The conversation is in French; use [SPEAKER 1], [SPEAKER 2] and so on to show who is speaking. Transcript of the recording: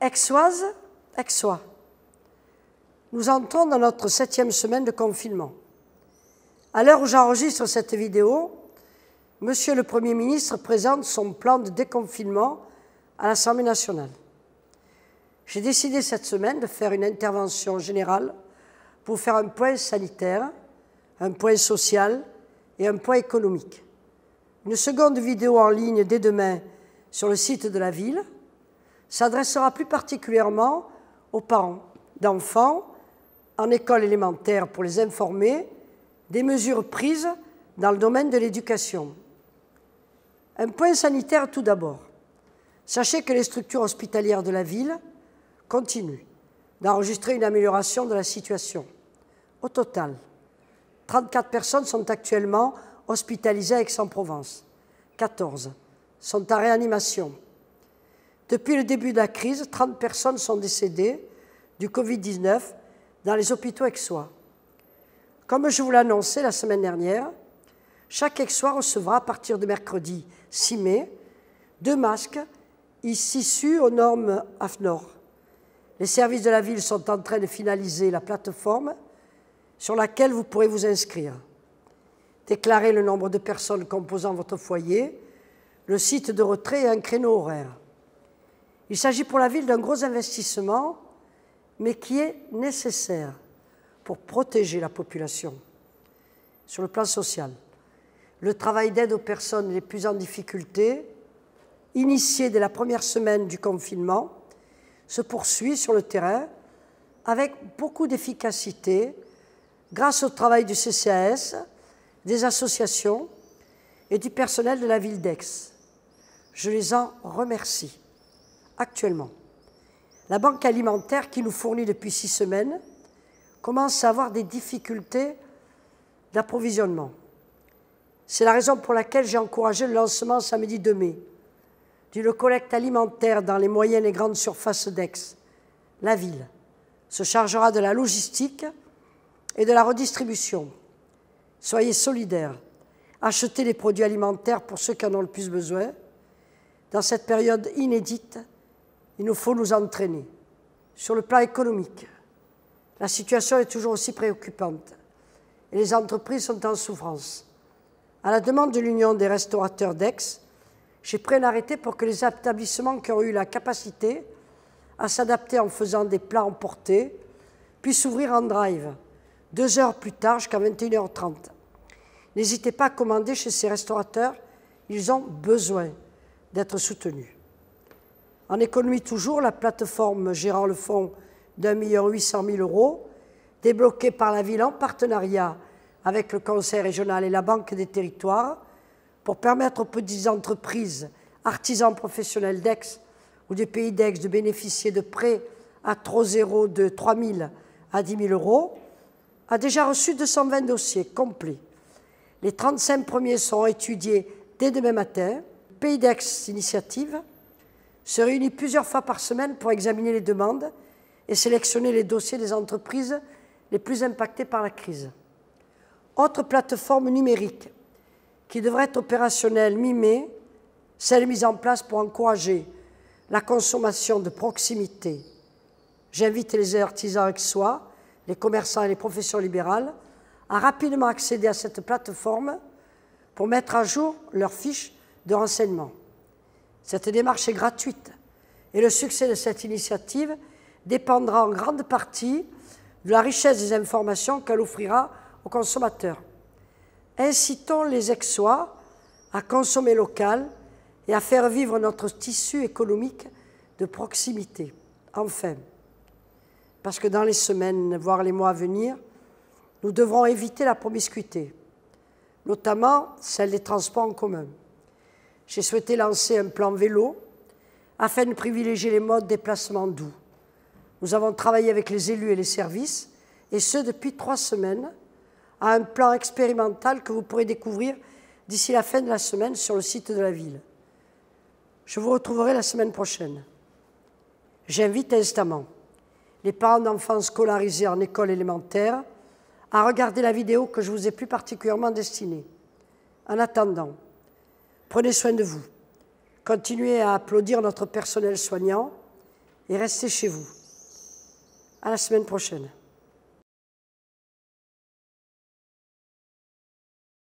[SPEAKER 1] aixoise, aixois. Nous entrons dans notre septième semaine de confinement. À l'heure où j'enregistre cette vidéo, Monsieur le Premier ministre présente son plan de déconfinement à l'Assemblée nationale. J'ai décidé cette semaine de faire une intervention générale pour faire un point sanitaire, un point social et un point économique. Une seconde vidéo en ligne dès demain sur le site de la ville – s'adressera plus particulièrement aux parents d'enfants en école élémentaire pour les informer des mesures prises dans le domaine de l'éducation. Un point sanitaire tout d'abord. Sachez que les structures hospitalières de la ville continuent d'enregistrer une amélioration de la situation. Au total, 34 personnes sont actuellement hospitalisées à Aix-en-Provence. 14 sont à réanimation, depuis le début de la crise, 30 personnes sont décédées du Covid-19 dans les hôpitaux aixois. Comme je vous l'annonçais la semaine dernière, chaque aixois recevra à partir de mercredi 6 mai deux masques issus aux normes AFNOR. Les services de la ville sont en train de finaliser la plateforme sur laquelle vous pourrez vous inscrire. déclarer le nombre de personnes composant votre foyer, le site de retrait et un créneau horaire. Il s'agit pour la ville d'un gros investissement, mais qui est nécessaire pour protéger la population sur le plan social. Le travail d'aide aux personnes les plus en difficulté, initié dès la première semaine du confinement, se poursuit sur le terrain avec beaucoup d'efficacité grâce au travail du CCAS, des associations et du personnel de la ville d'Aix. Je les en remercie actuellement. La banque alimentaire qui nous fournit depuis six semaines commence à avoir des difficultés d'approvisionnement. C'est la raison pour laquelle j'ai encouragé le lancement samedi 2 mai d'une collecte alimentaire dans les moyennes et grandes surfaces d'Aix. La ville se chargera de la logistique et de la redistribution. Soyez solidaires, achetez les produits alimentaires pour ceux qui en ont le plus besoin. Dans cette période inédite, il nous faut nous entraîner. Sur le plan économique, la situation est toujours aussi préoccupante et les entreprises sont en souffrance. À la demande de l'Union des restaurateurs d'Aix, j'ai pris un arrêté pour que les établissements qui ont eu la capacité à s'adapter en faisant des plats emportés puissent s'ouvrir en drive, deux heures plus tard jusqu'à 21h30. N'hésitez pas à commander chez ces restaurateurs, ils ont besoin d'être soutenus. En économie toujours, la plateforme gérant le fonds d'un million huit cent mille euros, débloquée par la ville en partenariat avec le Conseil régional et la Banque des territoires, pour permettre aux petites entreprises, artisans professionnels d'Aix ou des pays d'Aix de bénéficier de prêts à trop zéro de 3 000 à 10 000 euros, a déjà reçu 220 dossiers complets. Les 35 premiers seront étudiés dès demain matin. Pays d'Aix Initiative se réunit plusieurs fois par semaine pour examiner les demandes et sélectionner les dossiers des entreprises les plus impactées par la crise. Autre plateforme numérique qui devrait être opérationnelle mi-mai, celle mise en place pour encourager la consommation de proximité. J'invite les artisans avec soi, les commerçants et les professions libérales à rapidement accéder à cette plateforme pour mettre à jour leurs fiches de renseignement. Cette démarche est gratuite et le succès de cette initiative dépendra en grande partie de la richesse des informations qu'elle offrira aux consommateurs. Incitons les exois à consommer local et à faire vivre notre tissu économique de proximité. Enfin, parce que dans les semaines, voire les mois à venir, nous devrons éviter la promiscuité, notamment celle des transports en commun j'ai souhaité lancer un plan vélo afin de privilégier les modes déplacement doux. Nous avons travaillé avec les élus et les services, et ce depuis trois semaines, à un plan expérimental que vous pourrez découvrir d'ici la fin de la semaine sur le site de la ville. Je vous retrouverai la semaine prochaine. J'invite instamment les parents d'enfants scolarisés en école élémentaire à regarder la vidéo que je vous ai plus particulièrement destinée. En attendant, Prenez soin de vous. Continuez à applaudir notre personnel soignant et restez chez vous. À la semaine prochaine.